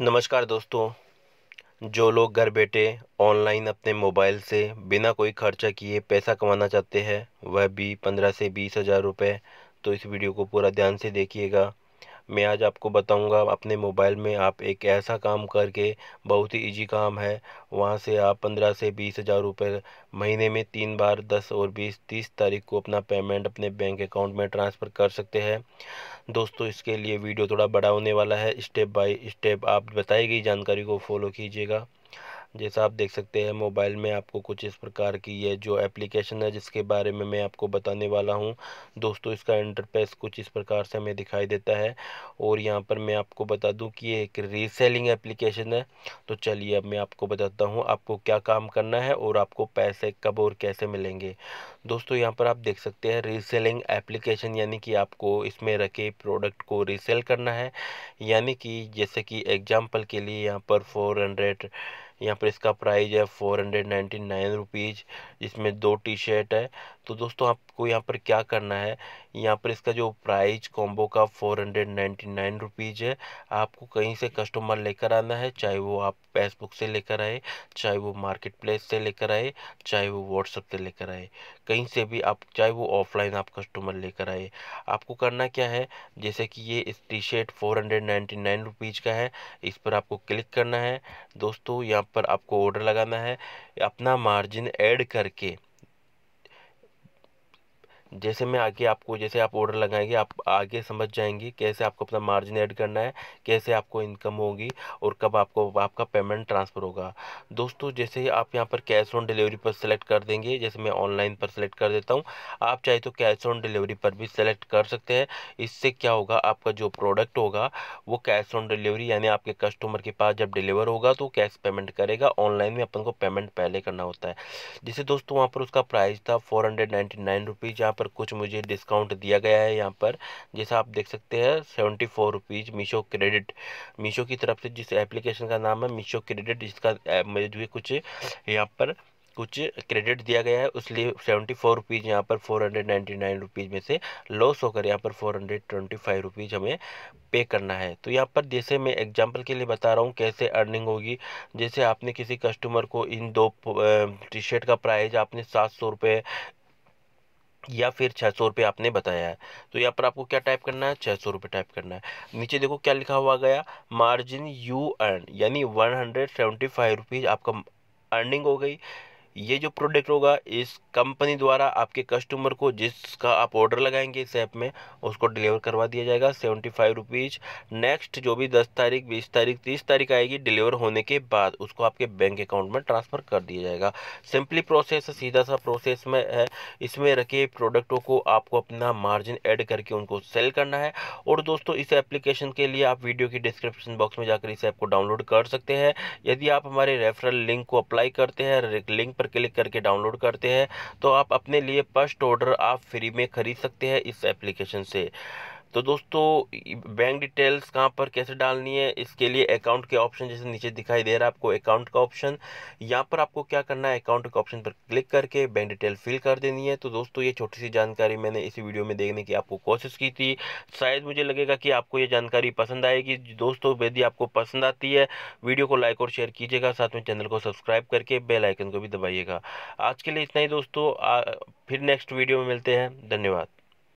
नमस्कार दोस्तों जो लोग घर बैठे ऑनलाइन अपने मोबाइल से बिना कोई खर्चा किए पैसा कमाना चाहते हैं वह भी पंद्रह से बीस हज़ार रुपये तो इस वीडियो को पूरा ध्यान से देखिएगा मैं आज आपको बताऊंगा अपने मोबाइल में आप एक ऐसा काम करके बहुत ही इजी काम है वहाँ से आप पंद्रह से बीस हज़ार रुपये महीने में तीन बार दस और बीस तीस तारीख को अपना पेमेंट अपने बैंक अकाउंट में ट्रांसफ़र कर सकते हैं दोस्तों इसके लिए वीडियो थोड़ा बड़ा होने वाला है स्टेप बाई स्टेप आप बताई गई जानकारी को फॉलो कीजिएगा जैसा आप देख सकते हैं मोबाइल में आपको कुछ इस प्रकार की ये जो एप्लीकेशन है जिसके बारे में मैं आपको बताने वाला हूँ दोस्तों इसका इंटरफेस कुछ इस प्रकार से हमें दिखाई देता है और यहाँ पर मैं आपको बता दूँ कि ये एक रीसेलिंग एप्लीकेशन है तो चलिए अब मैं आपको बताता हूँ आपको क्या काम करना है और आपको पैसे कब और कैसे मिलेंगे दोस्तों यहाँ पर आप देख सकते हैं रीसेलिंग एप्लीकेशन यानी कि आपको इसमें रखे प्रोडक्ट को रीसेल करना है यानी कि जैसे कि एग्ज़ाम्पल के लिए यहाँ पर फोर हंड्रेड यहाँ पर इसका प्राइस है four hundred ninety nine rupees जिसमें दो टी शर्ट है तो दोस्तों आपको यहाँ पर क्या करना है यहाँ पर इसका जो प्राइस कॉम्बो का four hundred ninety nine rupees है आपको कहीं से कस्टमर लेकर आना है चाहे वो आप फेसबुक से लेकर आए चाहे वो मार्केट प्लेस से लेकर आए चाहे वो व्हाट्सअप से लेकर आए कहीं से भी आप चाहे वो ऑफलाइन आप कस्टमर लेकर आए आपको करना क्या है जैसे कि ये इस T shirt four hundred ninety nine rupees का है इस पर आपको क्लिक करना है दोस्तों यहाँ पर आपको ऑर्डर लगाना है अपना मार्जिन ऐड करके जैसे मैं आगे आपको जैसे आप ऑर्डर लगाएंगे आप आगे समझ जाएंगे कैसे आपको अपना मार्जिन ऐड करना है कैसे आपको इनकम होगी और कब आपको आपका पेमेंट ट्रांसफ़र होगा दोस्तों जैसे ही आप यहाँ पर कैश ऑन डिलीवरी पर सेलेक्ट कर देंगे जैसे मैं ऑनलाइन पर सेलेक्ट कर देता हूँ आप चाहे तो कैश ऑन डिलीवरी पर भी सेलेक्ट कर सकते हैं इससे क्या होगा आपका जो प्रोडक्ट होगा वो कैश ऑन डिलीवरी यानी आपके कस्टमर के पास जब डिलीवर होगा तो कैश पेमेंट करेगा ऑनलाइन में अपन को पेमेंट पहले करना होता है जैसे दोस्तों वहाँ पर उसका प्राइस था four hundred ninety nine rupees यहाँ पर पर कुछ मुझे डिस्काउंट दिया गया है यहाँ पर जैसा आप देख सकते हैं seventy four rupees Meesho credit Meesho की तरफ से जिस एप्लीकेशन का नाम है मीशो क्रेडिट जिसका मुझे कुछ यहाँ पर कुछ क्रेडिट दिया गया है उसलिए सेवेंटी फोर रुपीज़ यहाँ पर four hundred ninety nine rupees में से लॉस होकर यहाँ पर four hundred twenty five rupees हमें पे करना है तो यहाँ पर जैसे मैं एग्जांपल के लिए बता रहा हूँ कैसे अर्निंग होगी जैसे आपने किसी कस्टमर को इन दो टी शर्ट का प्राइस आपने सात सौ रुपये या फिर छः सौ रुपये आपने बताया है तो यहाँ पर आपको क्या टाइप करना है छः सौ रुपये टाइप करना है नीचे देखो क्या लिखा हुआ गया मार्जिन यू अर्न यानी one hundred seventy five rupees आपका अर्निंग हो गई ये जो प्रोडक्ट होगा इस कंपनी द्वारा आपके कस्टमर को जिसका आप ऑर्डर लगाएंगे इस ऐप में उसको डिलीवर करवा दिया जाएगा सेवेंटी फाइव रुपीज़ नेक्स्ट जो भी दस तारीख बीस तारीख तीस तारीख आएगी डिलीवर होने के बाद उसको आपके बैंक अकाउंट में ट्रांसफ़र कर दिया जाएगा सिंपली प्रोसेस सीधा सा प्रोसेस में है इसमें रखे प्रोडक्टों को आपको अपना मार्जिन ऐड करके उनको सेल करना है और दोस्तों इस एप्लीकेशन के लिए आप वीडियो की डिस्क्रिप्शन बॉक्स में जाकर इस ऐप को डाउनलोड कर सकते हैं यदि आप हमारे रेफरल लिंक को अप्लाई करते हैं लिंक पर पर क्लिक करके डाउनलोड करते हैं तो आप अपने लिए फर्स्ट ऑर्डर आप फ्री में खरीद सकते हैं इस एप्लीकेशन से तो दोस्तों बैंक डिटेल्स कहाँ पर कैसे डालनी है इसके लिए अकाउंट के ऑप्शन जैसे नीचे दिखाई दे रहा है आपको अकाउंट का ऑप्शन यहाँ पर आपको क्या करना है अकाउंट के ऑप्शन पर क्लिक करके बैंक डिटेल फिल कर देनी है तो दोस्तों ये छोटी सी जानकारी मैंने इस वीडियो में देखने की आपको कोशिश की थी शायद मुझे लगेगा कि आपको ये जानकारी पसंद आएगी दोस्तों यदि आपको पसंद आती है वीडियो को लाइक और शेयर कीजिएगा साथ में चैनल को सब्सक्राइब करके बेल आइकन को भी दबाइएगा आज के लिए इतना ही दोस्तों फिर नेक्स्ट वीडियो में मिलते हैं धन्यवाद